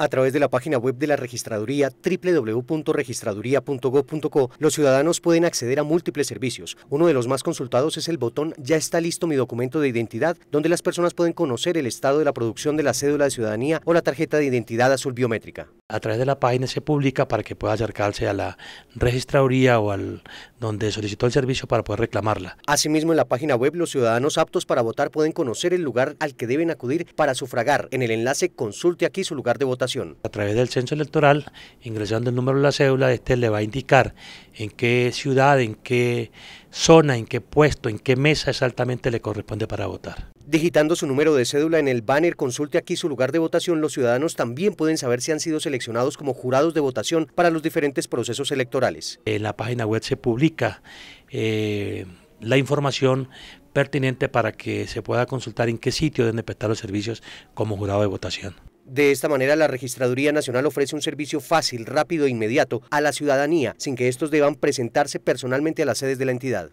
A través de la página web de la registraduría www.registraduría.gov.co, los ciudadanos pueden acceder a múltiples servicios. Uno de los más consultados es el botón Ya está listo mi documento de identidad, donde las personas pueden conocer el estado de la producción de la cédula de ciudadanía o la tarjeta de identidad azul biométrica a través de la página se publica para que pueda acercarse a la registraduría o al donde solicitó el servicio para poder reclamarla. Asimismo, en la página web los ciudadanos aptos para votar pueden conocer el lugar al que deben acudir para sufragar. En el enlace consulte aquí su lugar de votación. A través del censo electoral, ingresando el número de la cédula, este le va a indicar en qué ciudad, en qué zona, en qué puesto, en qué mesa exactamente le corresponde para votar. Digitando su número de cédula en el banner Consulte aquí su lugar de votación, los ciudadanos también pueden saber si han sido seleccionados como jurados de votación para los diferentes procesos electorales. En la página web se publica eh, la información pertinente para que se pueda consultar en qué sitio deben prestar los servicios como jurado de votación. De esta manera, la Registraduría Nacional ofrece un servicio fácil, rápido e inmediato a la ciudadanía, sin que estos deban presentarse personalmente a las sedes de la entidad.